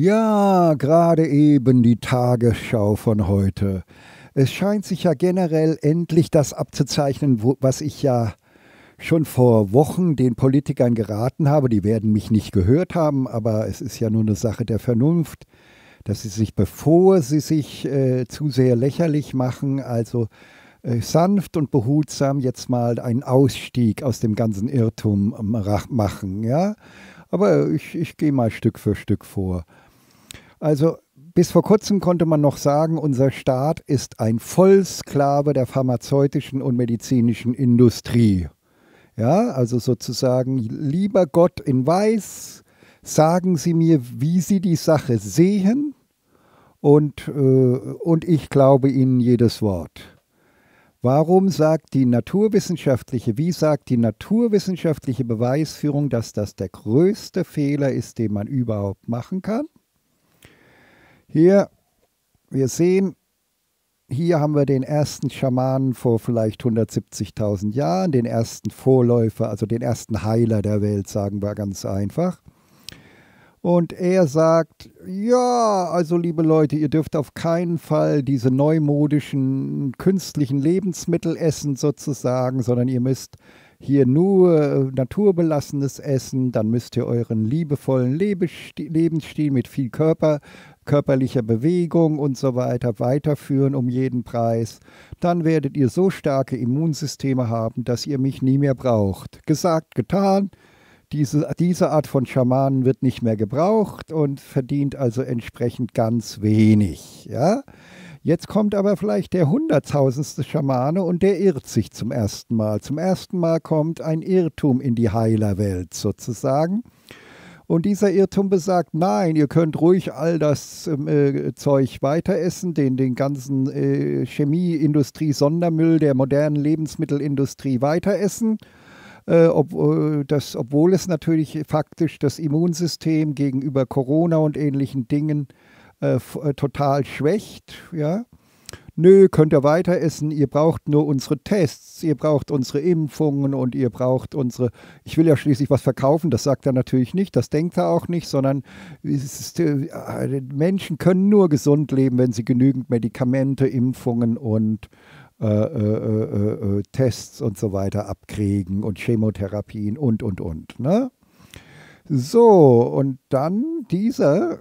Ja, gerade eben die Tagesschau von heute. Es scheint sich ja generell endlich das abzuzeichnen, wo, was ich ja schon vor Wochen den Politikern geraten habe. Die werden mich nicht gehört haben, aber es ist ja nur eine Sache der Vernunft, dass sie sich, bevor sie sich äh, zu sehr lächerlich machen, also äh, sanft und behutsam jetzt mal einen Ausstieg aus dem ganzen Irrtum ähm, machen. Ja? Aber ich, ich gehe mal Stück für Stück vor. Also bis vor kurzem konnte man noch sagen, unser Staat ist ein Vollsklave der pharmazeutischen und medizinischen Industrie. Ja, also sozusagen, lieber Gott in Weiß, sagen Sie mir, wie Sie die Sache sehen und, äh, und ich glaube Ihnen jedes Wort. Warum sagt die naturwissenschaftliche, wie sagt die naturwissenschaftliche Beweisführung, dass das der größte Fehler ist, den man überhaupt machen kann? Hier, wir sehen, hier haben wir den ersten Schamanen vor vielleicht 170.000 Jahren, den ersten Vorläufer, also den ersten Heiler der Welt, sagen wir ganz einfach. Und er sagt, ja, also liebe Leute, ihr dürft auf keinen Fall diese neumodischen, künstlichen Lebensmittel essen sozusagen, sondern ihr müsst hier nur äh, naturbelassenes Essen, dann müsst ihr euren liebevollen Lebensstil mit viel Körper, körperlicher Bewegung und so weiter weiterführen um jeden Preis. Dann werdet ihr so starke Immunsysteme haben, dass ihr mich nie mehr braucht. Gesagt, getan. Diese, diese Art von Schamanen wird nicht mehr gebraucht und verdient also entsprechend ganz wenig. Ja? Jetzt kommt aber vielleicht der hunderttausendste Schamane und der irrt sich zum ersten Mal. Zum ersten Mal kommt ein Irrtum in die Heilerwelt sozusagen. Und dieser Irrtum besagt, nein, ihr könnt ruhig all das ähm, äh, Zeug weiteressen, den, den ganzen äh, Chemieindustrie, Sondermüll der modernen Lebensmittelindustrie weiteressen. Äh, ob, äh, das, obwohl es natürlich faktisch das Immunsystem gegenüber Corona und ähnlichen Dingen äh, äh, äh, total schwächt, ja. Nö, könnt ihr weiter essen, ihr braucht nur unsere Tests, ihr braucht unsere Impfungen und ihr braucht unsere, ich will ja schließlich was verkaufen, das sagt er natürlich nicht, das denkt er auch nicht, sondern ist, äh, äh, Menschen können nur gesund leben, wenn sie genügend Medikamente, Impfungen und äh, äh, äh, äh, Tests und so weiter abkriegen und Chemotherapien und, und, und. Ne? So, und dann dieser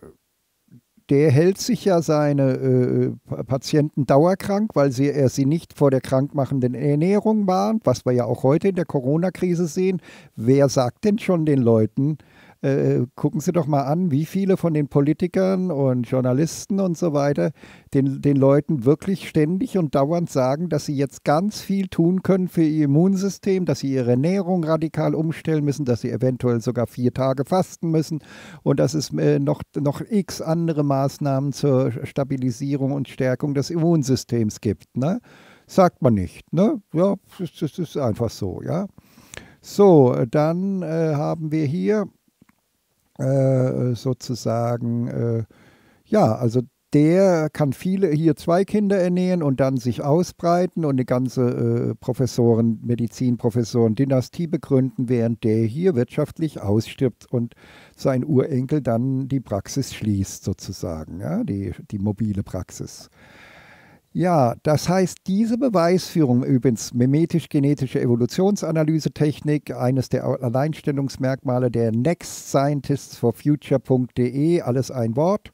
der hält sich ja seine äh, äh, Patienten dauerkrank, weil sie, er sie nicht vor der krankmachenden Ernährung warnt, was wir ja auch heute in der Corona-Krise sehen. Wer sagt denn schon den Leuten, äh, gucken Sie doch mal an, wie viele von den Politikern und Journalisten und so weiter den, den Leuten wirklich ständig und dauernd sagen, dass sie jetzt ganz viel tun können für ihr Immunsystem, dass sie ihre Ernährung radikal umstellen müssen, dass sie eventuell sogar vier Tage fasten müssen und dass es äh, noch, noch x andere Maßnahmen zur Stabilisierung und Stärkung des Immunsystems gibt. Ne? Sagt man nicht. Ne? Ja, das ist einfach so, ja. So, dann äh, haben wir hier äh, sozusagen, äh, ja, also der kann viele, hier zwei Kinder ernähren und dann sich ausbreiten und eine ganze äh, Professoren, Medizinprofessoren, Dynastie begründen, während der hier wirtschaftlich ausstirbt und sein Urenkel dann die Praxis schließt, sozusagen, ja, die, die mobile Praxis. Ja, das heißt, diese Beweisführung, übrigens memetisch-genetische Evolutionsanalysetechnik, eines der Alleinstellungsmerkmale der Next Scientists for Future.de, alles ein Wort.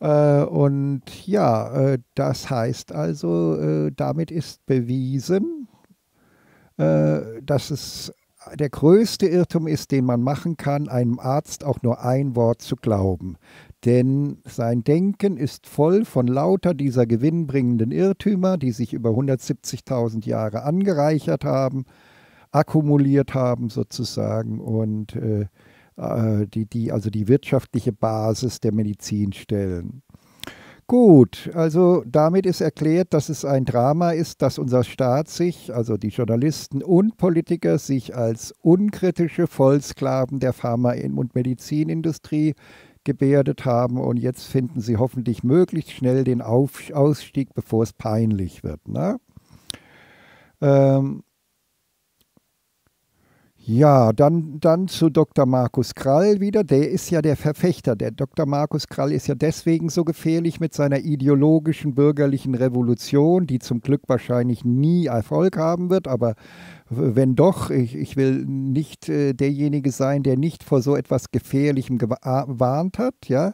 Äh, und ja, äh, das heißt also, äh, damit ist bewiesen, dass es der größte Irrtum ist, den man machen kann, einem Arzt auch nur ein Wort zu glauben. Denn sein Denken ist voll von lauter dieser gewinnbringenden Irrtümer, die sich über 170.000 Jahre angereichert haben, akkumuliert haben sozusagen und äh, äh, die, die also die wirtschaftliche Basis der Medizin stellen. Gut, also damit ist erklärt, dass es ein Drama ist, dass unser Staat sich, also die Journalisten und Politiker, sich als unkritische Vollsklaven der Pharma- und Medizinindustrie gebärdet haben und jetzt finden sie hoffentlich möglichst schnell den Auf Ausstieg, bevor es peinlich wird. Ne? Ähm ja, dann, dann zu Dr. Markus Krall wieder. Der ist ja der Verfechter. Der Dr. Markus Krall ist ja deswegen so gefährlich mit seiner ideologischen bürgerlichen Revolution, die zum Glück wahrscheinlich nie Erfolg haben wird, aber wenn doch, ich, ich will nicht äh, derjenige sein, der nicht vor so etwas Gefährlichem gewarnt äh, hat, ja.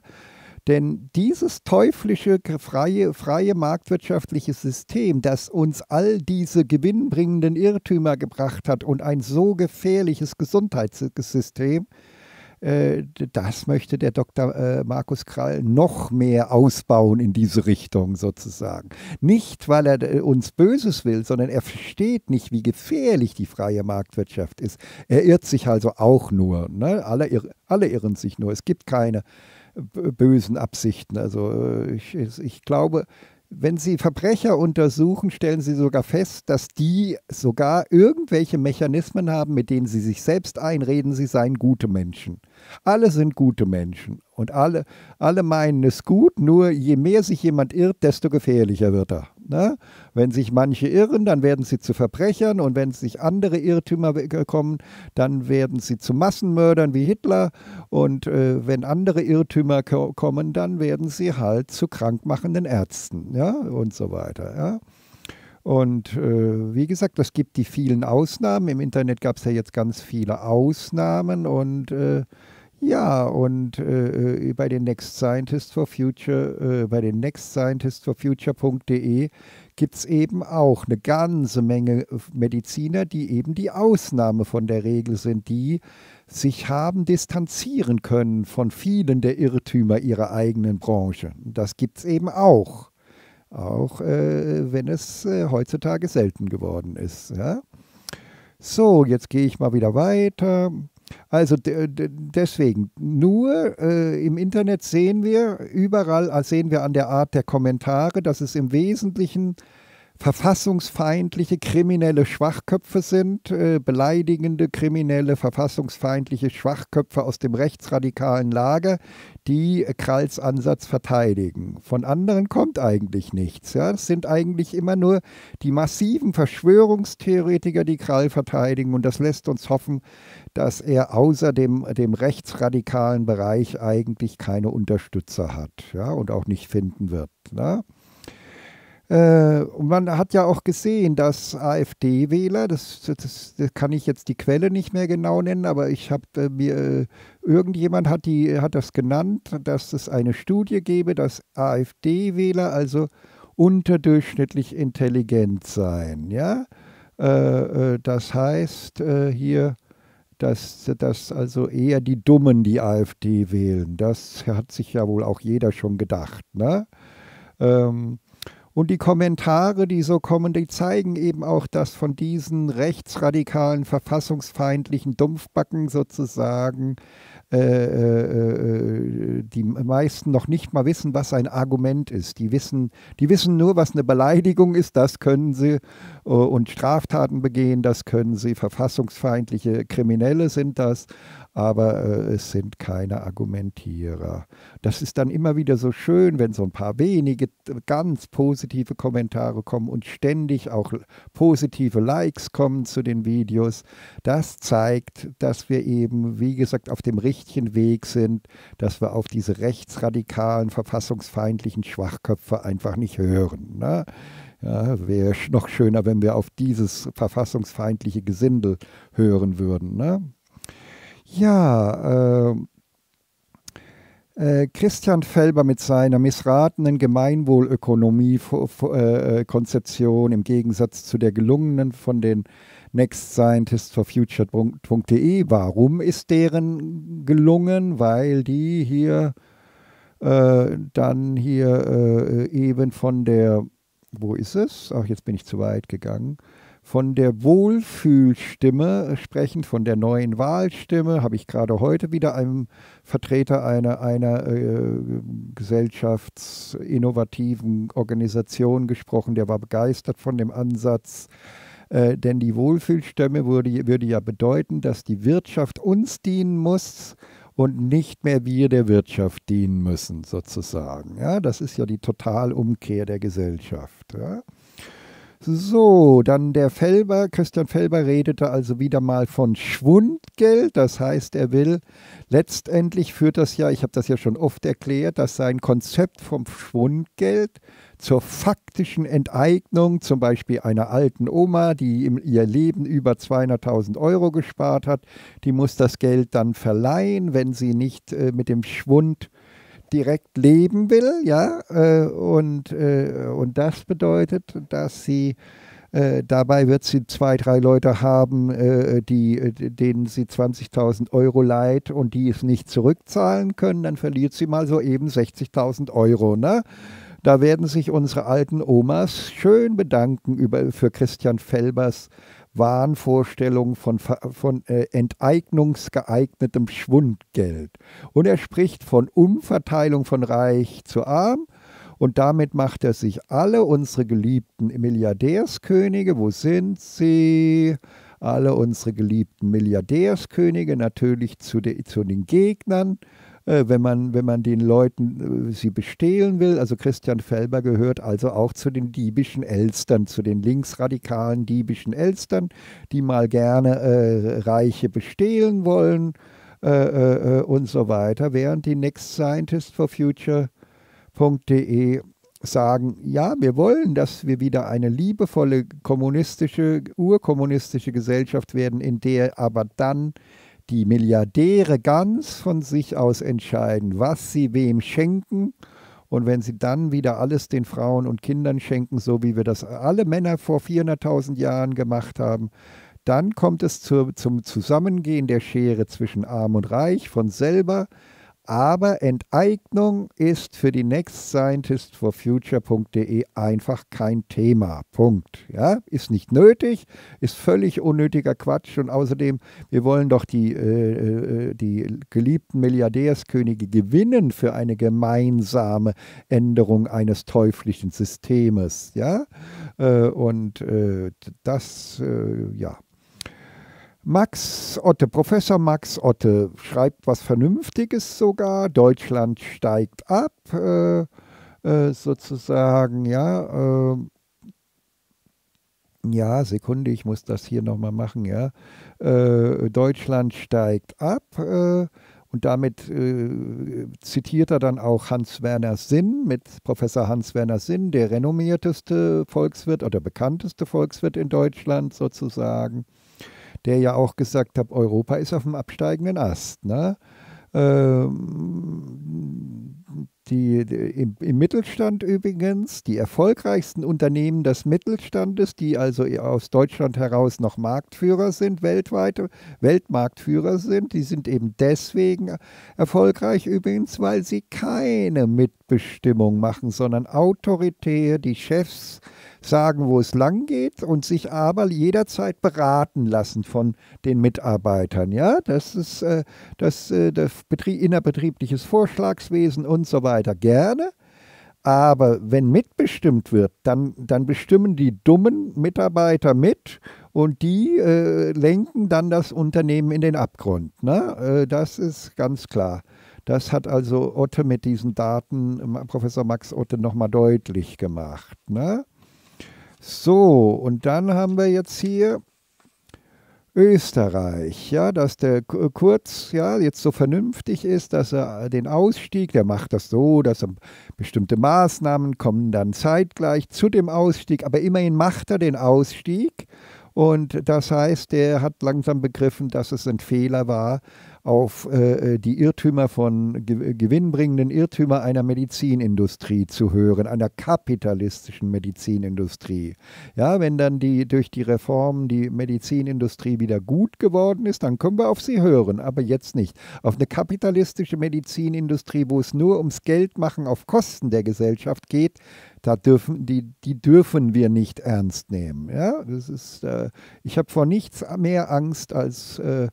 Denn dieses teuflische freie, freie marktwirtschaftliche System, das uns all diese gewinnbringenden Irrtümer gebracht hat und ein so gefährliches Gesundheitssystem, äh, äh, das möchte der Dr. Äh, Markus Krall noch mehr ausbauen in diese Richtung sozusagen. Nicht, weil er äh, uns Böses will, sondern er versteht nicht, wie gefährlich die freie Marktwirtschaft ist. Er irrt sich also auch nur. Ne? Alle, alle irren sich nur. Es gibt keine bösen Absichten. Also ich, ich glaube, wenn Sie Verbrecher untersuchen, stellen Sie sogar fest, dass die sogar irgendwelche Mechanismen haben, mit denen sie sich selbst einreden, sie seien gute Menschen. Alle sind gute Menschen und alle, alle meinen es gut, nur je mehr sich jemand irrt, desto gefährlicher wird er. Ne? Wenn sich manche irren, dann werden sie zu Verbrechern und wenn sich andere Irrtümer äh, kommen, dann werden sie zu Massenmördern wie Hitler und äh, wenn andere Irrtümer ko kommen, dann werden sie halt zu krankmachenden Ärzten ja? und so weiter. Ja? Und äh, wie gesagt, es gibt die vielen Ausnahmen. Im Internet gab es ja jetzt ganz viele Ausnahmen und äh, ja, und äh, bei den Next Scientist for Future, äh, bei den Next Scientists for Future.de gibt es eben auch eine ganze Menge Mediziner, die eben die Ausnahme von der Regel sind, die sich haben distanzieren können von vielen der Irrtümer ihrer eigenen Branche. Das gibt es eben auch. Auch äh, wenn es äh, heutzutage selten geworden ist. Ja? So, jetzt gehe ich mal wieder weiter. Also deswegen, nur äh, im Internet sehen wir, überall äh, sehen wir an der Art der Kommentare, dass es im Wesentlichen verfassungsfeindliche, kriminelle Schwachköpfe sind, äh, beleidigende, kriminelle, verfassungsfeindliche Schwachköpfe aus dem rechtsradikalen Lager, die äh, Kralls Ansatz verteidigen. Von anderen kommt eigentlich nichts. Ja? Es sind eigentlich immer nur die massiven Verschwörungstheoretiker, die Krall verteidigen. Und das lässt uns hoffen, dass er außer dem, dem rechtsradikalen Bereich eigentlich keine Unterstützer hat ja, und auch nicht finden wird. Ne? Äh, und man hat ja auch gesehen, dass AfD-Wähler, das, das, das, kann ich jetzt die Quelle nicht mehr genau nennen, aber ich habe äh, mir, äh, irgendjemand hat, die, hat das genannt, dass es eine Studie gäbe, dass AfD-Wähler also unterdurchschnittlich intelligent seien. Ja? das heißt hier dass, dass also eher die Dummen die AfD wählen. Das hat sich ja wohl auch jeder schon gedacht. Ne? Ähm, und die Kommentare, die so kommen, die zeigen eben auch, dass von diesen rechtsradikalen, verfassungsfeindlichen Dumpfbacken sozusagen äh, äh, äh, die meisten noch nicht mal wissen, was ein Argument ist. Die wissen, die wissen nur, was eine Beleidigung ist, das können sie äh, und Straftaten begehen, das können sie, verfassungsfeindliche Kriminelle sind das, aber äh, es sind keine Argumentierer. Das ist dann immer wieder so schön, wenn so ein paar wenige ganz positive Kommentare kommen und ständig auch positive Likes kommen zu den Videos. Das zeigt, dass wir eben, wie gesagt, auf dem richtigen Weg sind, dass wir auf diese rechtsradikalen, verfassungsfeindlichen Schwachköpfe einfach nicht hören. Ne? Ja, wäre noch schöner, wenn wir auf dieses verfassungsfeindliche Gesindel hören würden. Ne? Ja, äh, äh, Christian Felber mit seiner missratenen Gemeinwohlökonomie-Konzeption äh, äh, im Gegensatz zu der gelungenen von den Next for Future.de. Warum ist deren gelungen? Weil die hier äh, dann hier äh, eben von der, wo ist es? Ach, jetzt bin ich zu weit gegangen von der Wohlfühlstimme äh, sprechen, von der neuen Wahlstimme, habe ich gerade heute wieder einem Vertreter einer, einer äh, gesellschaftsinnovativen Organisation gesprochen, der war begeistert von dem Ansatz. Äh, denn die Wohlfühlstimme würde, würde ja bedeuten, dass die Wirtschaft uns dienen muss und nicht mehr wir der Wirtschaft dienen müssen, sozusagen. Ja, das ist ja die Totalumkehr der Gesellschaft. Ja. So, dann der Felber. Christian Felber redete also wieder mal von Schwundgeld. Das heißt, er will letztendlich führt das ja, ich habe das ja schon oft erklärt, dass sein Konzept vom Schwundgeld zur faktischen Enteignung zum Beispiel einer alten Oma, die im, ihr Leben über 200.000 Euro gespart hat, die muss das Geld dann verleihen, wenn sie nicht äh, mit dem Schwund direkt leben will, ja, äh, und, äh, und das bedeutet, dass sie äh, dabei wird sie zwei, drei Leute haben, äh, die, äh, denen sie 20.000 Euro leiht und die es nicht zurückzahlen können, dann verliert sie mal so eben 60.000 Euro. Ne? Da werden sich unsere alten Omas schön bedanken über, für Christian Felbers Wahnvorstellungen von, von äh, enteignungsgeeignetem Schwundgeld. Und er spricht von Umverteilung von reich zu arm. Und damit macht er sich alle unsere geliebten Milliardärskönige, wo sind sie? Alle unsere geliebten Milliardärskönige natürlich zu, de, zu den Gegnern. Äh, wenn, man, wenn man den Leuten äh, sie bestehlen will. Also Christian Felber gehört also auch zu den diebischen Elstern, zu den linksradikalen diebischen Elstern, die mal gerne äh, Reiche bestehlen wollen äh, äh, äh und so weiter, während die Next Scientist for Future.de sagen, ja, wir wollen, dass wir wieder eine liebevolle kommunistische, urkommunistische Gesellschaft werden, in der aber dann die Milliardäre ganz von sich aus entscheiden, was sie wem schenken. Und wenn sie dann wieder alles den Frauen und Kindern schenken, so wie wir das alle Männer vor 400.000 Jahren gemacht haben, dann kommt es zu, zum Zusammengehen der Schere zwischen Arm und Reich von selber. Aber Enteignung ist für die Next Scientist for Future.de einfach kein Thema. Punkt. Ja, ist nicht nötig, ist völlig unnötiger Quatsch und außerdem, wir wollen doch die, äh, äh die geliebten Milliardärskönige gewinnen für eine gemeinsame Änderung eines teuflischen Systemes. Ja, äh, und äh, das, äh, ja, Max Otte, Professor Max Otte schreibt was Vernünftiges sogar. Deutschland steigt ab, äh, äh, sozusagen, ja. Äh, ja, Sekunde, ich muss das hier nochmal machen, ja. Äh, Deutschland steigt ab. Äh, und damit äh, zitiert er dann auch Hans-Werner Sinn mit Professor Hans-Werner Sinn, der renommierteste Volkswirt oder bekannteste Volkswirt in Deutschland sozusagen der ja auch gesagt hat, Europa ist auf dem absteigenden Ast. Ne? Ähm, die, die im, im, Mittelstand übrigens, die erfolgreichsten Unternehmen des Mittelstandes, die also aus Deutschland heraus noch Marktführer sind, weltweite Weltmarktführer sind, die sind eben deswegen erfolgreich übrigens, weil sie keine Mitbestimmung machen, sondern autoritär die Chefs sagen, wo es lang geht und sich aber jederzeit beraten lassen von den Mitarbeitern. Ja, das ist äh, das, äh, das innerbetriebliches Vorschlagswesen und so weiter. Mitarbeiter gerne, aber wenn mitbestimmt wird, dann, dann bestimmen die dummen Mitarbeiter mit und die äh, lenken dann das Unternehmen in den Abgrund. Ne? Äh, das ist ganz klar. Das hat also Otte mit diesen Daten, ähm, Professor Max Otte, nochmal deutlich gemacht. Ne? So, und dann haben wir jetzt hier Österreich, ja, dass der äh, Kurz ja jetzt so vernünftig ist, dass er den Ausstieg, der macht das so, dass bestimmte Maßnahmen kommen dann zeitgleich zu dem Ausstieg, aber immerhin macht er den Ausstieg und das heißt, er hat langsam begriffen, dass es ein Fehler war, auf äh, äh, die Irrtümer von ge gewinnbringenden Irrtümer einer Medizinindustrie zu hören, einer kapitalistischen Medizinindustrie. Ja, wenn dann die durch die Reformen die Medizinindustrie wieder gut geworden ist, dann können wir auf sie hören, aber jetzt nicht. Auf eine kapitalistische Medizinindustrie, wo es nur ums Geldmachen auf Kosten der Gesellschaft geht, da dürfen, die, die dürfen wir nicht ernst nehmen. Ja? Das ist, äh, ich habe vor nichts mehr Angst als äh,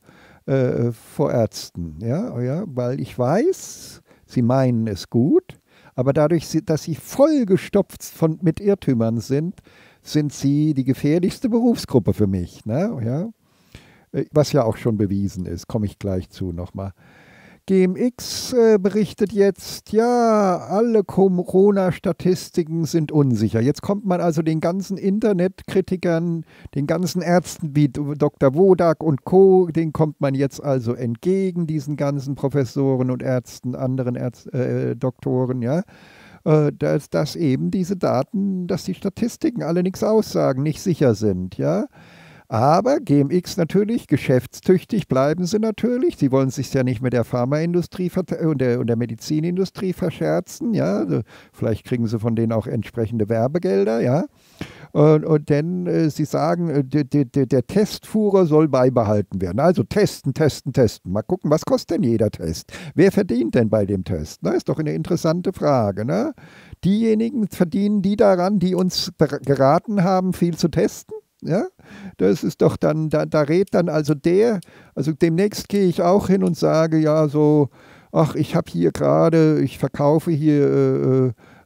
äh, vor Ärzten, ja? Oh ja? weil ich weiß, sie meinen es gut, aber dadurch, dass sie vollgestopft von, mit Irrtümern sind, sind sie die gefährlichste Berufsgruppe für mich. Ne? Oh ja? Äh, was ja auch schon bewiesen ist, komme ich gleich zu nochmal. GMX äh, berichtet jetzt, ja, alle Corona-Statistiken sind unsicher. Jetzt kommt man also den ganzen Internetkritikern, den ganzen Ärzten wie Dr. Wodak und Co., den kommt man jetzt also entgegen, diesen ganzen Professoren und Ärzten, anderen Ärz äh, Doktoren, ja. Äh, dass, dass eben diese Daten, dass die Statistiken alle nichts aussagen, nicht sicher sind, ja. Aber GMX natürlich, geschäftstüchtig bleiben sie natürlich. Sie wollen sich ja nicht mit der Pharmaindustrie äh, und der, und der Medizinindustrie verscherzen. Ja? Also vielleicht kriegen sie von denen auch entsprechende Werbegelder. Ja? Und, und denn äh, sie sagen, der, äh, der, der Testfuhrer soll beibehalten werden. Also testen, testen, testen. Mal gucken, was kostet denn jeder Test? Wer verdient denn bei dem Test? Das ist doch eine interessante Frage. Ne? Diejenigen verdienen die daran, die uns geraten haben, viel zu testen? Ja, das ist doch dann, da, da redet dann also der, also demnächst gehe ich auch hin und sage, ja, so, ach, ich habe hier gerade, ich verkaufe hier äh,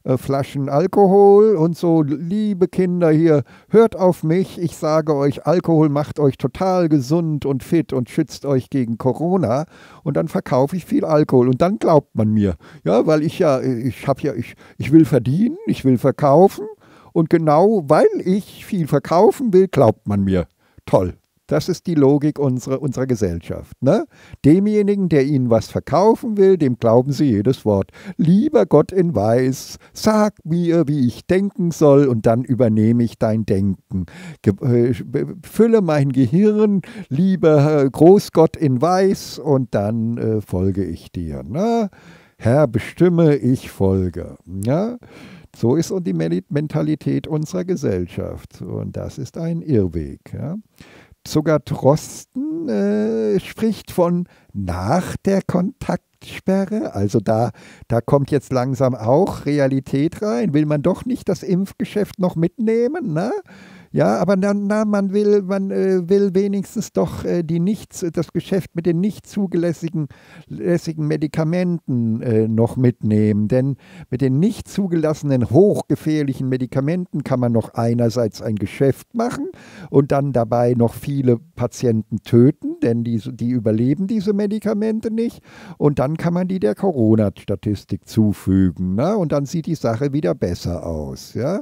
äh, äh, Flaschen Alkohol und so, liebe Kinder hier, hört auf mich, ich sage euch, Alkohol macht euch total gesund und fit und schützt euch gegen Corona und dann verkaufe ich viel Alkohol und dann glaubt man mir, ja, weil ich ja, ich habe ja, ich, ich will verdienen, ich will verkaufen und genau weil ich viel verkaufen will, glaubt man mir. Toll. Das ist die Logik unserer, unserer Gesellschaft. Ne? Demjenigen, der Ihnen was verkaufen will, dem glauben Sie jedes Wort. Lieber Gott in Weiß, sag mir, wie ich denken soll und dann übernehme ich dein Denken. Ge äh, fülle mein Gehirn, lieber Großgott in Weiß und dann äh, folge ich dir. Ne? Herr, bestimme, ich folge. Ja? So ist und die Mentalität unserer Gesellschaft. Und das ist ein Irrweg. Ja. Sogar Trosten äh, spricht von nach der Kontaktsperre. Also da, da kommt jetzt langsam auch Realität rein. Will man doch nicht das Impfgeschäft noch mitnehmen? Ne? Ja, aber na, na man will, man äh, will wenigstens doch äh, die nicht, das Geschäft mit den nicht zugelässigen Medikamenten äh, noch mitnehmen. Denn mit den nicht zugelassenen hochgefährlichen Medikamenten kann man noch einerseits ein Geschäft machen und dann dabei noch viele Patienten töten, denn die, die überleben diese Medikamente nicht. Und dann kann man die der Corona-Statistik zufügen. Na? Ne? Und dann sieht die Sache wieder besser aus. Ja.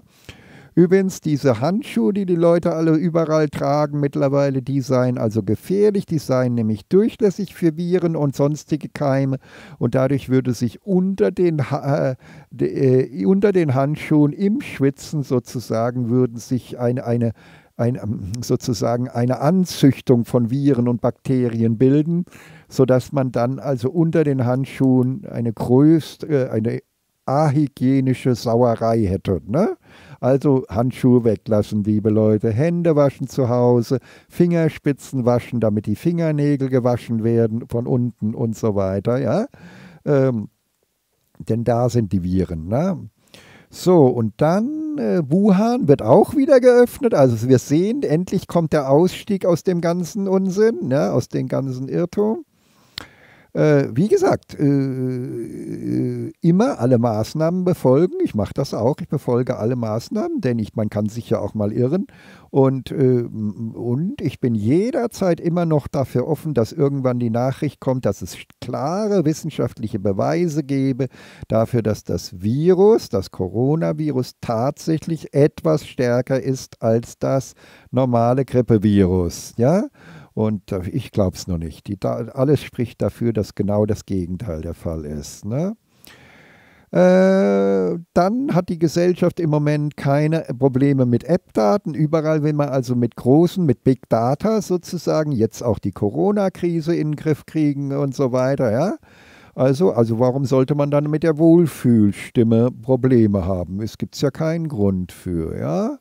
Übrigens, diese Handschuhe, die die Leute alle überall tragen mittlerweile, die seien also gefährlich, die seien nämlich durchlässig für Viren und sonstige Keime und dadurch würde sich unter den, ha äh, äh unter den Handschuhen im Schwitzen sozusagen würden sich eine, eine ein, ähm, sozusagen eine Anzüchtung von Viren und Bakterien bilden, sodass man dann also unter den Handschuhen eine größte, äh, eine ahygienische Sauerei hätte. Ne? Also Handschuhe weglassen, liebe Leute. Hände waschen zu Hause, Fingerspitzen waschen, damit die Fingernägel gewaschen werden von unten und so weiter. Ja? Ähm, denn da sind die Viren. Ne? So, und dann äh, Wuhan wird auch wieder geöffnet. Also wir sehen, endlich kommt der Ausstieg aus dem ganzen Unsinn, ne? aus dem ganzen Irrtum. Äh, wie gesagt, äh, äh, immer alle Maßnahmen befolgen. Ich mache das auch. Ich befolge alle Maßnahmen, denn ich, man kann sich ja auch mal irren. Und, und ich bin jederzeit immer noch dafür offen, dass irgendwann die Nachricht kommt, dass es klare wissenschaftliche Beweise gebe dafür, dass das Virus, das Coronavirus, tatsächlich etwas stärker ist als das normale Grippevirus. Ja? Und äh, ich glaube es noch nicht. Die, alles spricht dafür, dass genau das Gegenteil der Fall ist. Ne? Äh, dann hat die Gesellschaft im Moment keine Probleme mit App-Daten. Überall will man also mit großen, mit Big Data sozusagen jetzt auch die Corona-Krise in den Griff kriegen und so weiter. Ja? Also, also warum sollte man dann mit der Wohlfühlstimme Probleme haben? Es gibt ja keinen Grund für. Ja?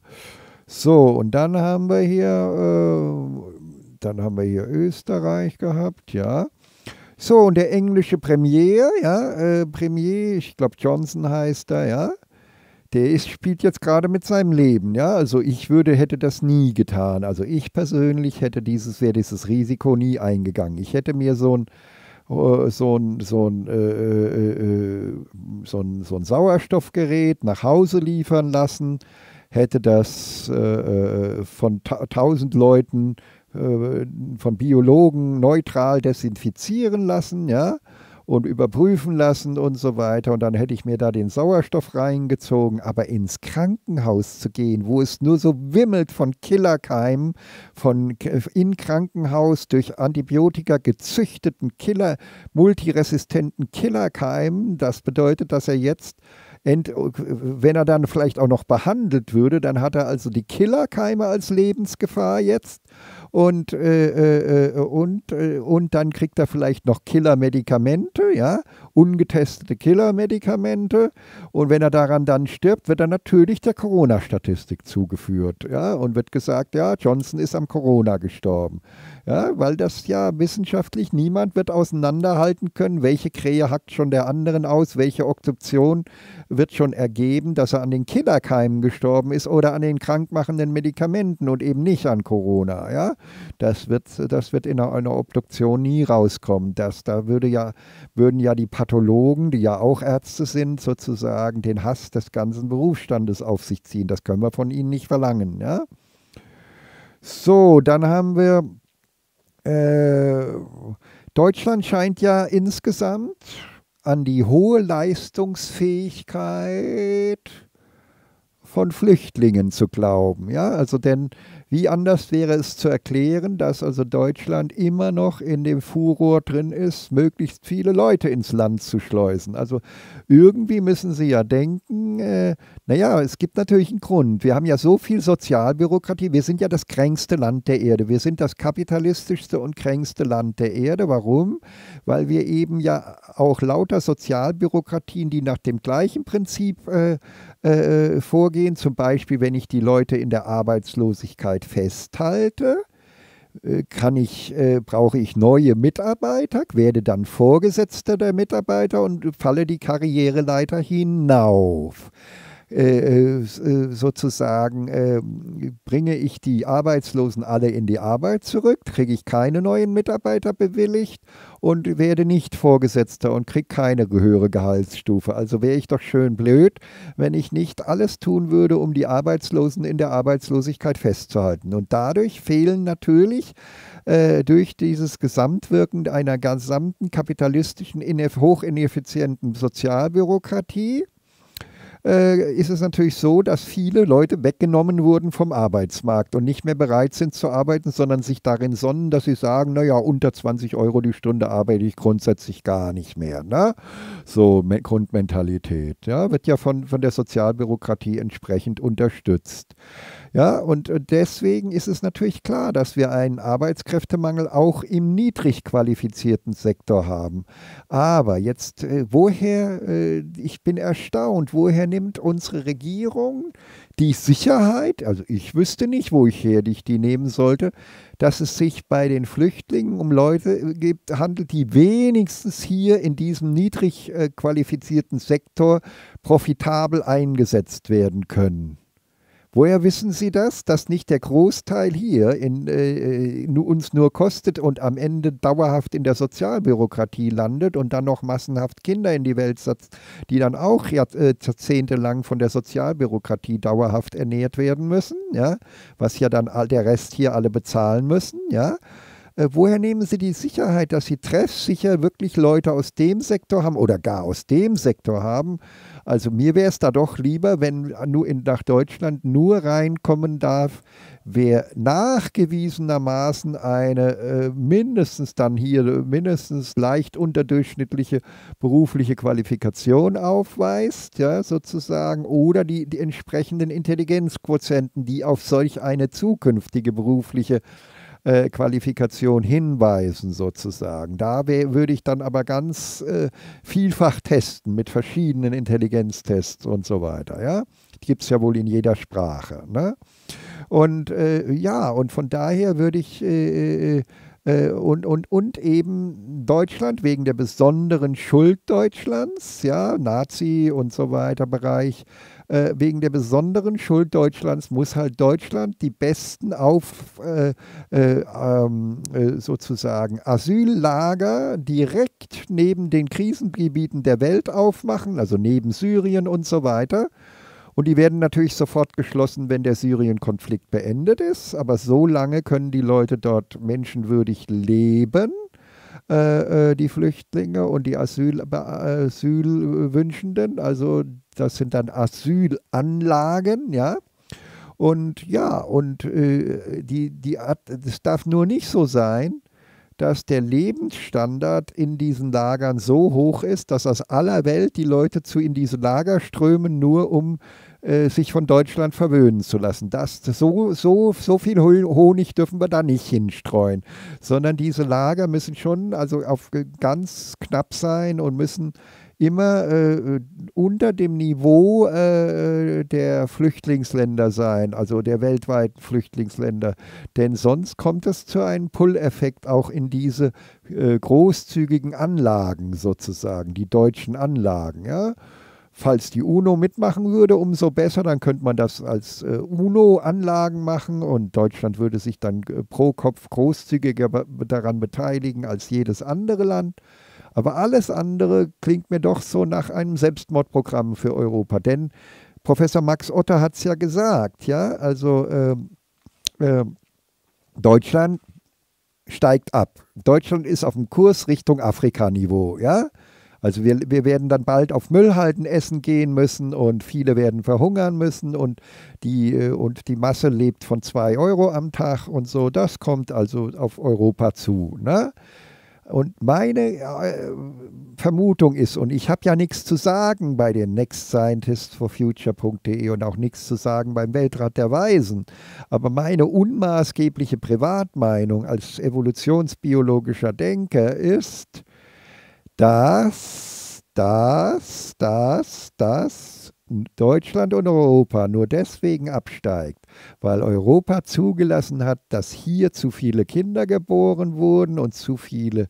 So, und dann haben wir hier äh, dann haben wir hier Österreich gehabt, ja. So, und der englische Premier, ja, äh, Premier, ich glaube Johnson heißt er, ja, der ist, spielt jetzt gerade mit seinem Leben, ja. Also ich würde, hätte das nie getan. Also ich persönlich hätte dieses, wäre dieses Risiko nie eingegangen. Ich hätte mir so ein äh, so ein, so ein, äh, äh, äh, so ein, so ein Sauerstoffgerät nach Hause liefern lassen, hätte das äh, äh von tausend Leuten äh, von Biologen neutral desinfizieren lassen, ja, und überprüfen lassen und so weiter. Und dann hätte ich mir da den Sauerstoff reingezogen. Aber ins Krankenhaus zu gehen, wo es nur so wimmelt von Killerkeimen, von in Krankenhaus durch Antibiotika gezüchteten Killer, multiresistenten Killerkeimen, das bedeutet, dass er jetzt Ent, wenn er dann vielleicht auch noch behandelt würde, dann hat er also die Killerkeime als Lebensgefahr jetzt und, äh, äh, äh, und, äh, und dann kriegt er vielleicht noch Killermedikamente, ja, ungetestete Killermedikamente. Und wenn er daran dann stirbt, wird er natürlich der Corona-Statistik zugeführt, ja, und wird gesagt, ja, Johnson ist am Corona gestorben, ja, weil das ja wissenschaftlich niemand wird auseinanderhalten können, welche Krähe hackt schon der anderen aus, welche Obduktion wird schon ergeben, dass er an den Killerkeimen gestorben ist oder an den krankmachenden Medikamenten und eben nicht an Corona. Ja? Das, wird, das wird in einer Obduktion nie rauskommen. Das, da würde ja, würden ja die Pathologen, die ja auch Ärzte sind, sozusagen den Hass des ganzen Berufsstandes auf sich ziehen. Das können wir von ihnen nicht verlangen. Ja? So, dann haben wir... Äh, Deutschland scheint ja insgesamt an die hohe Leistungsfähigkeit von Flüchtlingen zu glauben. Ja, also denn wie anders wäre es zu erklären, dass also Deutschland immer noch in dem Furor drin ist, möglichst viele Leute ins Land zu schleusen? Also irgendwie müssen Sie ja denken, äh, naja, es gibt natürlich einen Grund. Wir haben ja so viel Sozialbürokratie. Wir sind ja das kränkste Land der Erde. Wir sind das kapitalistischste und kränkste Land der Erde. Warum? Weil wir eben ja auch lauter Sozialbürokratien, die nach dem gleichen Prinzip äh, äh, vorgehen, zum Beispiel wenn ich die Leute in der Arbeitslosigkeit Arbeit festhalte, äh, kann ich, äh, brauche ich neue Mitarbeiter, werde dann Vorgesetzter der Mitarbeiter und falle die Karriereleiter hinauf. Äh, äh, äh, sozusagen, äh, bringe ich die Arbeitslosen alle in die Arbeit zurück, kriege ich keine neuen Mitarbeiter bewilligt und werde nicht Vorgesetzter und kriege keine höhere Gehaltsstufe. Also wäre ich doch schön blöd, wenn ich nicht alles tun würde, um die Arbeitslosen in der Arbeitslosigkeit festzuhalten. Und dadurch fehlen natürlich durch dieses Gesamtwirken einer gesamten kapitalistischen, hochineffizienten Sozialbürokratie, äh, ist es natürlich so, dass viele Leute weggenommen wurden vom Arbeitsmarkt und nicht mehr bereit sind zu arbeiten, sondern sich darin sonnen, dass sie sagen, naja, unter 20 Euro die Stunde arbeite ich grundsätzlich gar nicht mehr. Ne? So Me Grundmentalität. Ja? Wird ja von, von der Sozialbürokratie entsprechend unterstützt. Ja, und äh, deswegen ist es natürlich klar, dass wir einen Arbeitskräftemangel auch im niedrig qualifizierten Sektor haben. Aber jetzt, äh, woher, äh, ich bin erstaunt, woher nimmt nimmt unsere Regierung die Sicherheit, also ich wüsste nicht, wo ich her dich die nehmen sollte, dass es sich bei den Flüchtlingen um Leute gibt, handelt, die wenigstens hier in diesem niedrig äh, qualifizierten Sektor profitabel eingesetzt werden können. Woher wissen Sie das, dass nicht der Großteil hier in, äh, äh, uns nur kostet und am Ende dauerhaft in der Sozialbürokratie landet und dann noch massenhaft Kinder in die Welt setzt, die dann auch äh, jahrzehntelang von der Sozialbürokratie dauerhaft ernährt werden müssen, ja? was ja dann all der Rest hier alle bezahlen müssen, ja? Äh, woher nehmen Sie die Sicherheit, dass Sie treffsicher wirklich Leute aus dem Sektor haben oder gar aus dem Sektor haben? Also mir wäre es da doch lieber, wenn nur in, nach Deutschland nur reinkommen darf, wer nachgewiesenermaßen eine äh, mindestens dann hier mindestens leicht unterdurchschnittliche berufliche Qualifikation aufweist, ja, sozusagen, oder die, die entsprechenden Intelligenzquotienten, die auf solch eine zukünftige berufliche äh, äh, Qualifikation hinweisen sozusagen. Da würde ich dann aber ganz äh, vielfach testen mit verschiedenen Intelligenztests und so weiter. Ja? Die gibt es ja wohl in jeder Sprache. Ne? Und äh, ja, und von daher würde ich äh, äh, äh, und, und, und eben Deutschland wegen der besonderen Schuld Deutschlands, ja, Nazi und so weiter Bereich, äh, wegen der besonderen Schuld Deutschlands muss halt Deutschland die besten auf äh, äh, ähm, äh sozusagen Asyllager direkt neben den Krisengebieten der Welt aufmachen, also neben Syrien und so weiter. Und die werden natürlich sofort geschlossen, wenn der Syrien-Konflikt beendet ist. Aber so lange können die Leute dort menschenwürdig leben, äh, äh die Flüchtlinge und die Asyl, äh, Asylwünschenden. Also das sind dann Asylanlagen, ja. Und ja, und äh, die, die es darf nur nicht so sein, dass der Lebensstandard in diesen Lagern so hoch ist, dass aus aller Welt die Leute zu in diese Lager strömen, nur um äh, sich von Deutschland verwöhnen zu lassen. Das, so, so, so viel Honig dürfen wir da nicht hinstreuen, sondern diese Lager müssen schon also auf ganz knapp sein und müssen immer äh, äh unter dem Niveau äh, äh, der Flüchtlingsländer sein, also der weltweiten Flüchtlingsländer. Denn sonst kommt es zu einem Pull-Effekt auch in diese äh, großzügigen Anlagen sozusagen, die deutschen Anlagen. Ja? falls die UNO mitmachen würde, umso besser. Dann könnte man das als äh, UNO-Anlagen machen und Deutschland würde sich dann äh, pro Kopf großzügiger daran beteiligen als jedes andere Land. Aber alles andere klingt mir doch so nach einem Selbstmordprogramm für Europa. Denn Professor Max Otter hat es ja gesagt, ja, also äh, Deutschland steigt ab. Deutschland ist auf dem Kurs Richtung Afrika-Niveau, ja. Also wir, wir werden dann bald auf Müllhalden essen gehen müssen und viele werden verhungern müssen und die, äh, und die Masse lebt von zwei Euro am Tag und so. Das kommt also auf Europa zu. Ne? Und meine äh, Vermutung ist, und ich habe ja nichts zu sagen bei den Next for nextscientistsforfuture.de und auch nichts zu sagen beim Weltrat der Weisen, aber meine unmaßgebliche Privatmeinung als evolutionsbiologischer Denker ist, dass, dass, dass, dass Deutschland und Europa nur deswegen absteigt, weil Europa zugelassen hat, dass hier zu viele Kinder geboren wurden und zu viele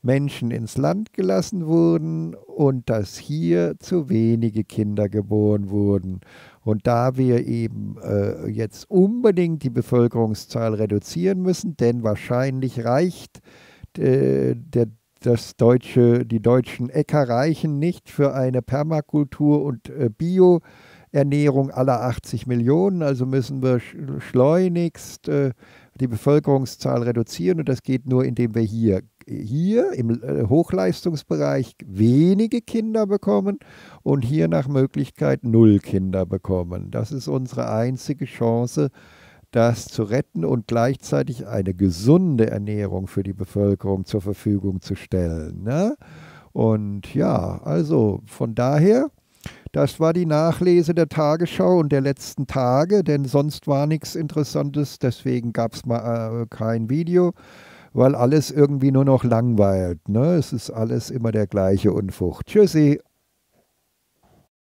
Menschen ins Land gelassen wurden und dass hier zu wenige Kinder geboren wurden. Und da wir eben äh, jetzt unbedingt die Bevölkerungszahl reduzieren müssen, denn wahrscheinlich reicht äh, der das deutsche, die deutschen Äcker reichen nicht für eine Permakultur und äh, Bioernährung aller 80 Millionen. Also müssen wir schleunigst äh, die Bevölkerungszahl reduzieren und das geht nur, indem wir hier hier im äh, Hochleistungsbereich wenige Kinder bekommen und hier nach Möglichkeit null Kinder bekommen. Das ist unsere einzige Chance, das zu retten und gleichzeitig eine gesunde Ernährung für die Bevölkerung zur Verfügung zu stellen. Ne? Und ja, also von daher, das war die Nachlese der Tagesschau und der letzten Tage, denn sonst war nichts Interessantes, deswegen gab es mal äh, kein Video, weil alles irgendwie nur noch langweilt. Ne? Es ist alles immer der gleiche Unfug. Tschüssi!